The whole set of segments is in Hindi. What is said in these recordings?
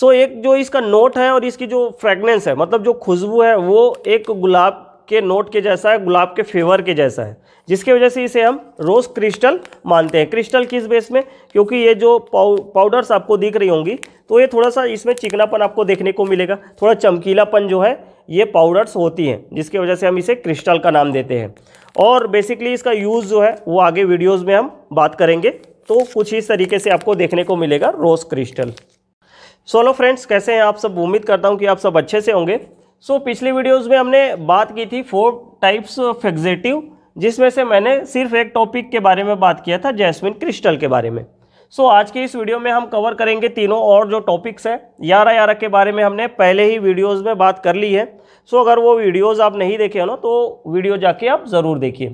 सो so, एक जो इसका नोट है और इसकी जो फ्रेगनेंस है मतलब जो खुशबू है वो एक गुलाब के नोट के जैसा है गुलाब के फेवर के जैसा है जिसकी वजह से इसे हम रोज़ क्रिस्टल मानते हैं क्रिस्टल किस बेस में क्योंकि ये जो पाउ पाउडर्स आपको दिख रही होंगी तो ये थोड़ा सा इसमें चिकनापन आपको देखने को मिलेगा थोड़ा चमकीलापन जो है ये पाउडर्स होती हैं जिसकी वजह से हम इसे क्रिस्टल का नाम देते हैं और बेसिकली इसका यूज़ जो है वो आगे वीडियोज़ में हम बात करेंगे तो कुछ इस तरीके से आपको देखने को मिलेगा रोज़ क्रिस्टल सोलो फ्रेंड्स कैसे हैं आप सब उम्मीद करता हूं कि आप सब अच्छे से होंगे सो so, पिछली वीडियोस में हमने बात की थी फोर टाइप्स ऑफ एग्जेटिव जिसमें से मैंने सिर्फ एक टॉपिक के बारे में बात किया था जैस्मिन क्रिस्टल के बारे में सो so, आज की इस वीडियो में हम कवर करेंगे तीनों और जो टॉपिक्स हैं यारा यारा के बारे में हमने पहले ही वीडियोज़ में बात कर ली है सो so, अगर वो वीडियोज़ आप नहीं देखे ना तो वीडियो जाके आप ज़रूर देखिए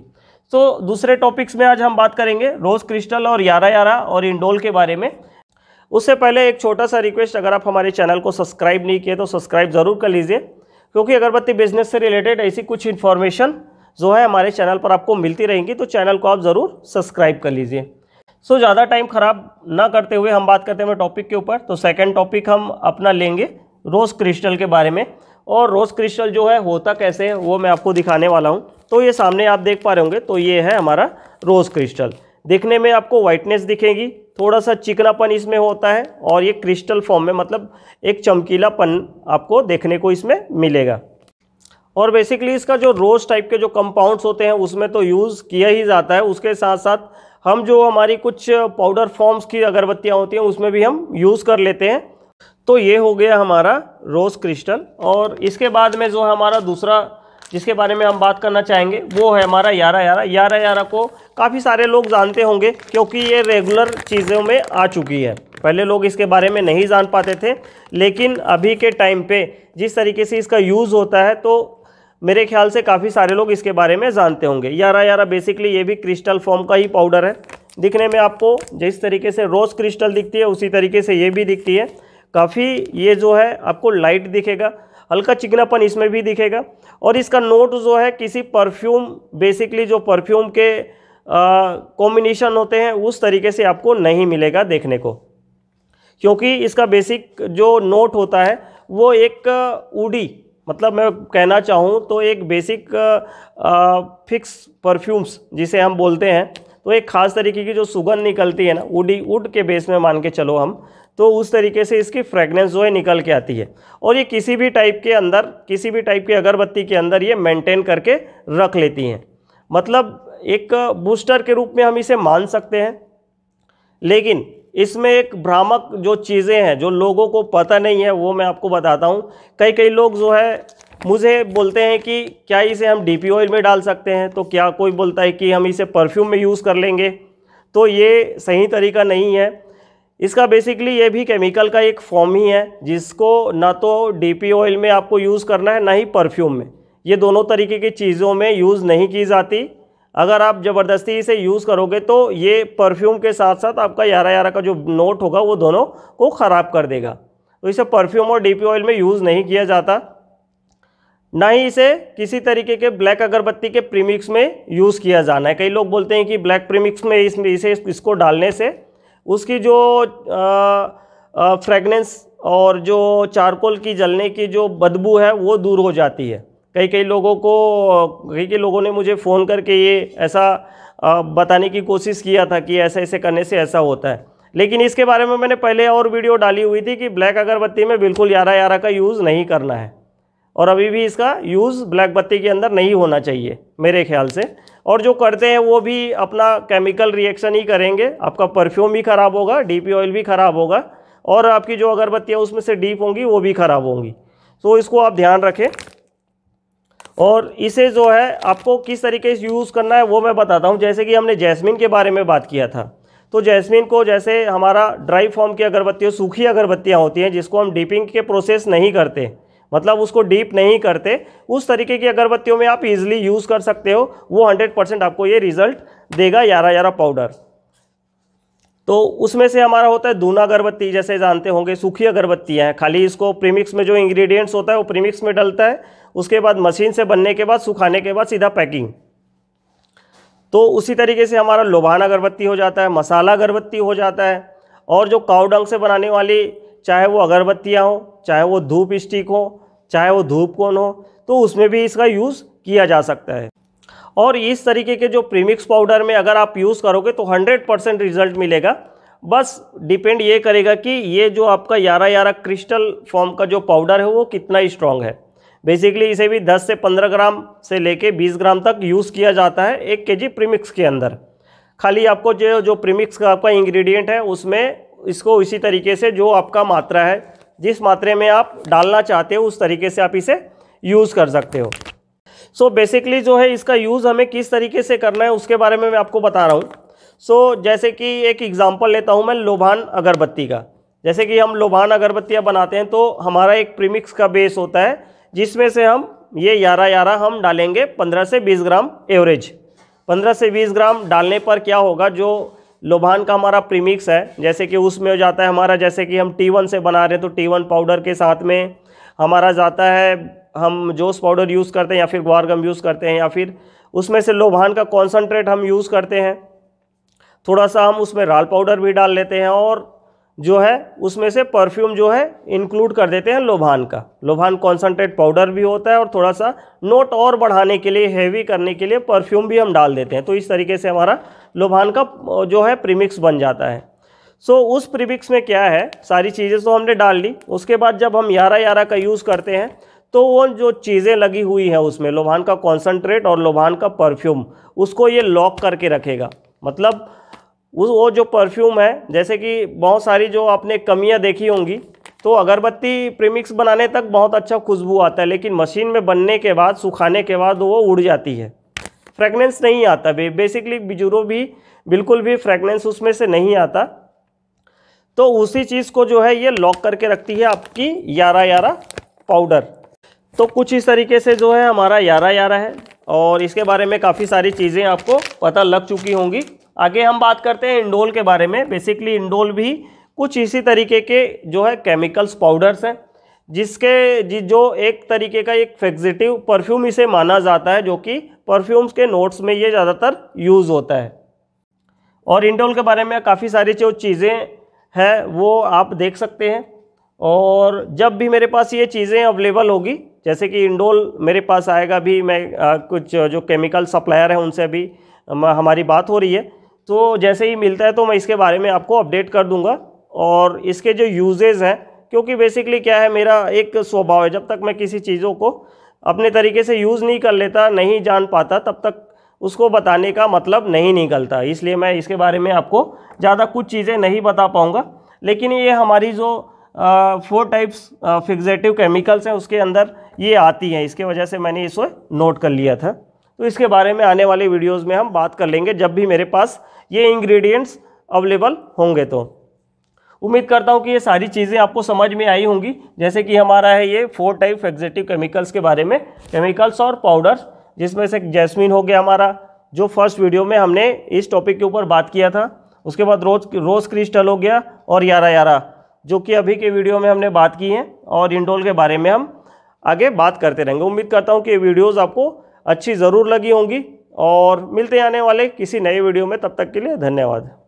तो so, दूसरे टॉपिक्स में आज हम बात करेंगे रोज़ क्रिस्टल और यारा यारा और इंडोल के बारे में उससे पहले एक छोटा सा रिक्वेस्ट अगर आप हमारे चैनल को सब्सक्राइब नहीं किए तो सब्सक्राइब ज़रूर कर लीजिए क्योंकि अगरबत्ती बिजनेस से रिलेटेड ऐसी कुछ इन्फॉर्मेशन जो है हमारे चैनल पर आपको मिलती रहेंगी तो चैनल को आप ज़रूर सब्सक्राइब कर लीजिए सो ज़्यादा टाइम ख़राब ना करते हुए हम बात करते हैं टॉपिक के ऊपर तो सेकेंड टॉपिक हम अपना लेंगे रोज़ क्रिस्टल के बारे में और रोज़ क्रिस्टल जो है होता कैसे है वो मैं आपको दिखाने वाला हूँ तो ये सामने आप देख पा रहे होंगे तो ये है हमारा रोज़ क्रिस्टल देखने में आपको वाइटनेस दिखेगी थोड़ा सा चिकनापन इसमें होता है और ये क्रिस्टल फॉर्म में मतलब एक चमकीलापन आपको देखने को इसमें मिलेगा और बेसिकली इसका जो रोज टाइप के जो कंपाउंड्स होते हैं उसमें तो यूज़ किया ही जाता है उसके साथ साथ हम जो हमारी कुछ पाउडर फॉर्म्स की अगरबत्तियाँ होती हैं उसमें भी हम यूज़ कर लेते हैं तो ये हो गया हमारा रोज़ क्रिस्टल और इसके बाद में जो हमारा दूसरा जिसके बारे में हम बात करना चाहेंगे वो है हमारा यारा यारा यारा यारा को काफ़ी सारे लोग जानते होंगे क्योंकि ये रेगुलर चीज़ों में आ चुकी है पहले लोग इसके बारे में नहीं जान पाते थे लेकिन अभी के टाइम पे जिस तरीके से इसका यूज़ होता है तो मेरे ख्याल से काफ़ी सारे लोग इसके बारे में जानते होंगे यारा यारा बेसिकली ये भी क्रिस्टल फॉर्म का ही पाउडर है दिखने में आपको जिस तरीके से रोज़ क्रिस्टल दिखती है उसी तरीके से ये भी दिखती है काफ़ी ये जो है आपको लाइट दिखेगा हल्का चिकनापन इसमें भी दिखेगा और इसका नोट जो है किसी परफ्यूम बेसिकली जो परफ्यूम के कॉम्बिनेशन होते हैं उस तरीके से आपको नहीं मिलेगा देखने को क्योंकि इसका बेसिक जो नोट होता है वो एक उडी मतलब मैं कहना चाहूँ तो एक बेसिक आ, फिक्स परफ्यूम्स जिसे हम बोलते हैं तो एक ख़ास तरीके की जो सुगंध निकलती है ना उडी उड के बेस में मान के चलो हम तो उस तरीके से इसकी फ्रेगनेंस जो है निकल के आती है और ये किसी भी टाइप के अंदर किसी भी टाइप की अगरबत्ती के अंदर ये मेंटेन करके रख लेती हैं मतलब एक बूस्टर के रूप में हम इसे मान सकते हैं लेकिन इसमें एक भ्रामक जो चीज़ें हैं जो लोगों को पता नहीं है वो मैं आपको बताता हूँ कई कई लोग जो है मुझे बोलते हैं कि क्या इसे हम डी ऑयल में डाल सकते हैं तो क्या कोई बोलता है कि हम इसे परफ्यूम में यूज़ कर लेंगे तो ये सही तरीका नहीं है इसका बेसिकली ये भी केमिकल का एक फॉर्म ही है जिसको ना तो डी ऑयल में आपको यूज़ करना है ना ही परफ्यूम में ये दोनों तरीके की चीज़ों में यूज़ नहीं की जाती अगर आप ज़बरदस्ती इसे यूज़ करोगे तो ये परफ्यूम के साथ साथ आपका यारा यारा का जो नोट होगा वो दोनों को ख़राब कर देगा तो इसे परफ्यूम और डी ऑयल में यूज़ नहीं किया जाता ना ही इसे किसी तरीके के ब्लैक अगरबत्ती के प्रीमिक्स में यूज़ किया जाना है कई लोग बोलते हैं कि ब्लैक प्रीमिक्स में इसमें इसे इसको डालने से उसकी जो फ्रेगनेंस और जो चारकोल की जलने की जो बदबू है वो दूर हो जाती है कई कई लोगों को कई कई लोगों ने मुझे फ़ोन करके ये ऐसा आ, बताने की कोशिश किया था कि ऐसा ऐसे करने से ऐसा होता है लेकिन इसके बारे में मैंने पहले और वीडियो डाली हुई थी कि ब्लैक अगरबत्ती में बिल्कुल यारा यारा का यूज़ नहीं करना है और अभी भी इसका यूज़ ब्लैक बत्ती के अंदर नहीं होना चाहिए मेरे ख्याल से और जो करते हैं वो भी अपना केमिकल रिएक्शन ही करेंगे आपका परफ्यूम भी ख़राब होगा डीपी ऑयल भी ख़राब होगा और आपकी जो अगरबत्तियाँ उसमें से डीप होंगी वो भी ख़राब होंगी तो इसको आप ध्यान रखें और इसे जो है आपको किस तरीके से यूज़ करना है वो मैं बताता हूँ जैसे कि हमने जैस्मिन के बारे में बात किया था तो जैस्मिन को जैसे हमारा ड्राई फॉर्म की अगरबत्तियों सूखी अगरबत्तियाँ होती हैं जिसको हम डीपिंग के प्रोसेस नहीं करते मतलब उसको डीप नहीं करते उस तरीके की अगरबत्तियों में आप इजिली यूज़ कर सकते हो वो 100% आपको ये रिज़ल्ट देगा यारा यारा पाउडर तो उसमें से हमारा होता है दूना अगरबत्ती जैसे जानते होंगे सूखी अगरबत्तियाँ हैं खाली इसको प्रीमिक्स में जो इंग्रेडिएंट्स होता है वो प्रीमिक्स में डलता है उसके बाद मशीन से बनने के बाद सुखाने के बाद सीधा पैकिंग तो उसी तरीके से हमारा लोभान अगरबत्ती हो जाता है मसाला अगरबत्ती हो जाता है और जो काउडंग से बनाने वाली चाहे वो अगरबत्तियाँ हों चाहे वो धूप स्टिक हों चाहे वो धूप कौन हो तो उसमें भी इसका यूज़ किया जा सकता है और इस तरीके के जो प्रीमिक्स पाउडर में अगर आप यूज़ करोगे तो 100 परसेंट रिजल्ट मिलेगा बस डिपेंड ये करेगा कि ये जो आपका यारा यारा क्रिस्टल फॉर्म का जो पाउडर है वो कितना स्ट्रांग है बेसिकली इसे भी 10 से 15 ग्राम से लेके 20 ग्राम तक यूज़ किया जाता है एक के जी प्रीमिक्स के अंदर खाली आपको जो जो प्रीमिक्स का आपका इंग्रेडिएंट है उसमें इसको इसी तरीके से जो आपका मात्रा है जिस मात्रे में आप डालना चाहते हो उस तरीके से आप इसे यूज़ कर सकते हो सो so बेसिकली जो है इसका यूज़ हमें किस तरीके से करना है उसके बारे में मैं आपको बता रहा हूँ सो so, जैसे कि एक एग्ज़ाम्पल लेता हूँ मैं लोभान अगरबत्ती का जैसे कि हम लोभान अगरबत्तियाँ बनाते हैं तो हमारा एक प्रीमिक्स का बेस होता है जिसमें से हम ये ग्यारह ग्यारह हम डालेंगे पंद्रह से बीस ग्राम एवरेज पंद्रह से बीस ग्राम डालने पर क्या होगा जो लोभान का हमारा प्रीमिक्स है जैसे कि उसमें हो जाता है हमारा जैसे कि हम टी वन से बना रहे हैं तो टी वन पाउडर के साथ में हमारा जाता है हम जोश पाउडर यूज़ करते हैं या फिर ग्वार गम यूज़ करते हैं या फिर उसमें से लोभान का कॉन्सनट्रेट हम यूज़ करते हैं थोड़ा सा हम उसमें राल पाउडर भी डाल लेते हैं और जो है उसमें से परफ्यूम जो है इंक्लूड कर देते हैं लोभान का लोभान कॉन्सनट्रेट पाउडर भी होता है और थोड़ा सा नोट और बढ़ाने के लिए हैवी करने के लिए परफ्यूम भी हम डाल देते हैं तो इस तरीके से हमारा लोभान का जो है प्रीमिक्स बन जाता है सो so, उस प्रीमिक्स में क्या है सारी चीज़ें तो हमने डाल ली उसके बाद जब हम यारा यारा का यूज़ करते हैं तो वो जो चीज़ें लगी हुई हैं उसमें लोभान का कॉन्सनट्रेट और लोभान का परफ्यूम उसको ये लॉक करके रखेगा मतलब उस वो जो परफ्यूम है जैसे कि बहुत सारी जो आपने कमियां देखी होंगी तो अगरबत्ती प्रीमिक्स बनाने तक बहुत अच्छा खुशबू आता है लेकिन मशीन में बनने के बाद सुखाने के बाद वो उड़ जाती है फ्रेगनेंस नहीं आता बे बेसिकली बिजुरो भी बिल्कुल भी फ्रेगनेंस उसमें से नहीं आता तो उसी चीज़ को जो है ये लॉक करके रखती है आपकी यारा यारा पाउडर तो कुछ इस तरीके से जो है हमारा यारा यारा है और इसके बारे में काफ़ी सारी चीज़ें आपको पता लग चुकी होंगी आगे हम बात करते हैं इंडोल के बारे में बेसिकली इंडोल भी कुछ इसी तरीके के जो है केमिकल्स पाउडर्स हैं जिसके जि जो एक तरीके का एक फेक्जिटिव परफ्यूम इसे माना जाता है जो कि परफ्यूम्स के नोट्स में ये ज़्यादातर यूज़ होता है और इंडोल के बारे में काफ़ी सारी जो चीज़ें हैं वो आप देख सकते हैं और जब भी मेरे पास ये चीज़ें अवेलेबल होगी जैसे कि इंडोल मेरे पास आएगा भी मैं आ, कुछ जो केमिकल सप्लायर हैं उनसे भी हमारी बात हो रही है तो जैसे ही मिलता है तो मैं इसके बारे में आपको अपडेट कर दूंगा और इसके जो यूजेज़ हैं क्योंकि बेसिकली क्या है मेरा एक स्वभाव है जब तक मैं किसी चीज़ों को अपने तरीके से यूज़ नहीं कर लेता नहीं जान पाता तब तक उसको बताने का मतलब नहीं निकलता इसलिए मैं इसके बारे में आपको ज़्यादा कुछ चीज़ें नहीं बता पाऊँगा लेकिन ये हमारी जो फोर टाइप्स फिक्सेटिव केमिकल्स हैं उसके अंदर ये आती हैं इसके वजह से मैंने इसे नोट कर लिया था तो इसके बारे में आने वाले वीडियोज़ में हम बात कर लेंगे जब भी मेरे पास ये इंग्रेडिएंट्स अवेलेबल होंगे तो उम्मीद करता हूँ कि ये सारी चीज़ें आपको समझ में आई होंगी जैसे कि हमारा है ये फोर टाइप एग्जेटिव केमिकल्स के बारे में केमिकल्स और पाउडर्स जिसमें से जैस्मिन हो गया हमारा जो फर्स्ट वीडियो में हमने इस टॉपिक के ऊपर बात किया था उसके बाद रोज रोज़ क्रिस्टल हो गया और यारा यारा जो कि अभी के वीडियो में हमने बात की है और इंडोल के बारे में हम आगे बात करते रहेंगे उम्मीद करता हूँ कि ये वीडियोज़ आपको अच्छी ज़रूर लगी होंगी और मिलते आने वाले किसी नए वीडियो में तब तक के लिए धन्यवाद